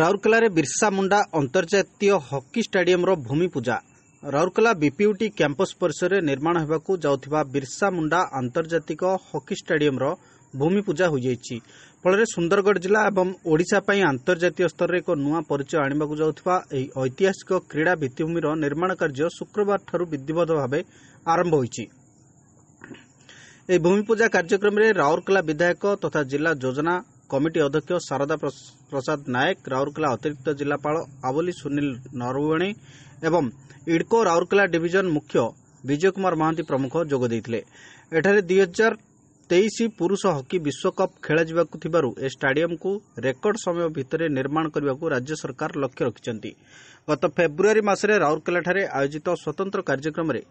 ରାଉରକେଲାରେ ବିର୍ସା ମୁଣ୍ଡା ଅନ୍ତର୍ଜାତୀୟ ହକି ଷ୍ଟାଡିୟମ୍ର ଭୂମି ପୂଜା ରାଉରକେଲା ବିପିୟୁଟି କ୍ୟାମ୍ପସ୍ ପରିସରରେ ନିର୍ମାଣ ହେବାକୁ ଯାଉଥିବା ବିର୍ସା ମୁଣ୍ଡା ଆନ୍ତର୍ଜାତିକ ହକି ଷ୍ଟାଡିୟମ୍ର ଭୂମି ପୂଜା ହୋଇଯାଇଛି ଫଳରେ ସୁନ୍ଦରଗଡ଼ ଜିଲ୍ଲା ଏବଂ ଓଡ଼ିଶା ପାଇଁ ଆନ୍ତର୍ଜାତୀୟ ସ୍ତରରେ ଏକ ନୂଆ ପରିଚୟ ଆଣିବାକୁ ଯାଉଥିବା ଏହି ଐତିହାସିକ କ୍ରୀଡ଼ା ଭିତ୍ତିଭୂମିର ନିର୍ମାଣ କାର୍ଯ୍ୟ ଶୁକ୍ରବାରଠାରୁ ବିଧିବଦ୍ଧ ଭାବେ ଆରମ୍ଭ ହୋଇଛି ଏହି ଭୂମିପୂଜା କାର୍ଯ୍ୟକ୍ରମରେ ରାଉରକେଲା ବିଧାୟକ ତଥା ଜିଲ୍ଲା ଯୋଜନା କମିଟି ଅଧ୍ୟକ୍ଷ ଶାରଦା ପ୍ରସାଦ ନାୟକ ରାଉରକେଲା ଅତିରିକ୍ତ ଜିଲ୍ଲାପାଳ ଆବୋଲି ସୁନୀଲ ନରୱଣି ଏବଂ ଇଡ୍କୋ ରାଉରକେଲା ଡିଭିଜନ ମୁଖ୍ୟ ବିଜୟ କୁମାର ମହାନ୍ତି ପ୍ରମୁଖ ଯୋଗ ଦେଇଥିଲେ ଏଠାରେ ଦୁଇହଜାର ତେଇଶ ପୁରୁଷ ହକି ବିଶ୍ୱକପ୍ ଖେଳାଯିବାକୁ ଥିବାରୁ ଏ ଷ୍ଟାଡିୟମ୍କୁ ରେକର୍ଡ ସମୟ ଭିତରେ ନିର୍ମାଣ କରିବାକୁ ରାଜ୍ୟ ସରକାର ଲକ୍ଷ୍ୟ ରଖିଛନ୍ତି ଗତ ଫେବୃୟାରୀ ମାସରେ ରାଉରକେଲାଠାରେ ଆୟୋଜିତ ସ୍ୱତନ୍ତ୍ର କାର୍ଯ୍ୟକ୍ରମରେ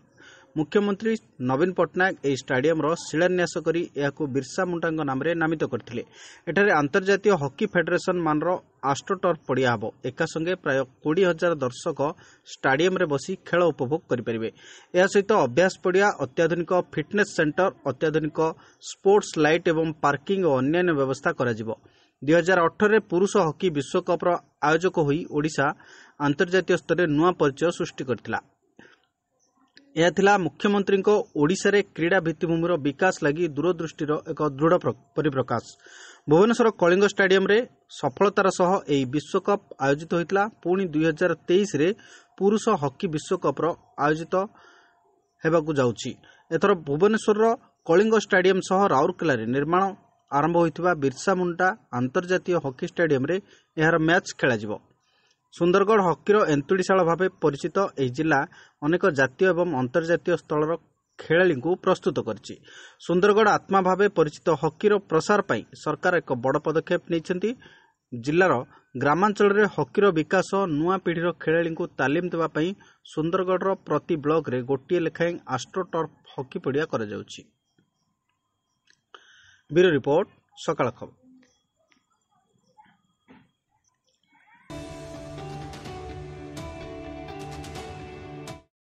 ମୁଖ୍ୟମନ୍ତ୍ରୀ ନବୀନ ପଟ୍ଟନାୟକ ଏହି ଷ୍ଟାଡିୟମ୍ର ଶିଳାନ୍ୟାସ କରି ଏହାକୁ ବିର୍ସା ମୁଣ୍ଡାଙ୍କ ନାମରେ ନାମିତ କରିଥିଲେ ଏଠାରେ ଆନ୍ତର୍ଜାତୀୟ ହକି ଫେଡେରେସନ୍ ମାନର ଆଷ୍ଟ୍ରୋଟର୍ ପଡ଼ିଆ ହେବ ଏକାସଙ୍ଗେ ପ୍ରାୟ କୋଡ଼ିଏ ହଜାର ଦର୍ଶକ ଷ୍ଟାଡିୟମ୍ରେ ବସି ଖେଳ ଉପଭୋଗ କରିପାରିବେ ଏହା ସହିତ ଅଭ୍ୟାସ ପଡ଼ିଆ ଅତ୍ୟାଧୁନିକ ଫିଟ୍ନେସ୍ ସେଣ୍ଟର ଅତ୍ୟାଧୁନିକ ସ୍ୱୋର୍ଟସ୍ ଲାଇଟ୍ ଏବଂ ପାର୍କିଂ ଓ ଅନ୍ୟାନ୍ୟ ବ୍ୟବସ୍ଥା କରାଯିବ ଦୁଇହଜାର ଅଠରରେ ପୁରୁଷ ହକି ବିଶ୍ୱକପ୍ର ଆୟୋଜକ ହୋଇ ଓଡ଼ିଶା ଆନ୍ତର୍ଜାତୀୟ ସ୍ତରରେ ନୂଆ ପରିଚୟ ସୃଷ୍ଟି କରିଥିଲା ଏହା ଥିଲା ମୁଖ୍ୟମନ୍ତ୍ରୀଙ୍କ ଓଡ଼ିଶାରେ କ୍ରୀଡ଼ା ଭିତ୍ତିଭୂମିର ବିକାଶ ଲାଗି ଦୂରଦୃଷ୍ଟିର ଏକ ଦୃଢ଼ ପରିପ୍ରକାଶ ଭୁବନେଶ୍ୱର କଳିଙ୍ଗ ଷ୍ଟାଡିୟମ୍ରେ ସଫଳତାର ସହ ଏହି ବିଶ୍ୱକପ୍ ଆୟୋଜିତ ହୋଇଥିଲା ପୁଣି ଦୁଇହଜାର ତେଇଶରେ ପୁରୁଷ ହକି ବିଶ୍ୱକପ୍ର ଆୟୋଜିତ ହେବାକୁ ଯାଉଛି ଏଥର ଭୁବନେଶ୍ୱରର କଳିଙ୍ଗ ଷ୍ଟାଡିୟମ ସହ ରାଉରକେଲାରେ ନିର୍ମାଣ ଆରମ୍ଭ ହୋଇଥିବା ବିର୍ସାମୁଣ୍ଡା ଆନ୍ତର୍ଜାତୀୟ ହକି ଷ୍ଟାଡିୟମ୍ରେ ଏହାର ମ୍ୟାଚ୍ ଖେଳାଯିବ ସୁନ୍ଦରଗଡ଼ ହକିର ଏନ୍ତୁଡ଼ିଶାଳ ଭାବେ ପରିଚିତ ଏହି ଜିଲ୍ଲା ଅନେକ ଜାତୀୟ ଏବଂ ଅନ୍ତର୍ଜାତୀୟ ସ୍ତରର ଖେଳାଳିଙ୍କୁ ପ୍ରସ୍ତୁତ କରିଛି ସୁନ୍ଦରଗଡ଼ ଆତ୍ମା ଭାବେ ପରିଚିତ ହକିର ପ୍ରସାର ପାଇଁ ସରକାର ଏକ ବଡ଼ ପଦକ୍ଷେପ ନେଇଛନ୍ତି ଜିଲ୍ଲାର ଗ୍ରାମାଞ୍ଚଳରେ ହକିର ବିକାଶ ନୂଆ ପିଢ଼ିର ଖେଳାଳିଙ୍କୁ ତାଲିମ ଦେବା ପାଇଁ ସୁନ୍ଦରଗଡ଼ର ପ୍ରତି ବ୍ଲକରେ ଗୋଟିଏ ଲେଖାଏଁ ଆଷ୍ଟ୍ରୋଟର୍ଫ ହକି ପଡ଼ିଆ କରାଯାଉଛି ବ୍ୟୁରୋ ରିପୋର୍ଟ ସକାଳ ଖବର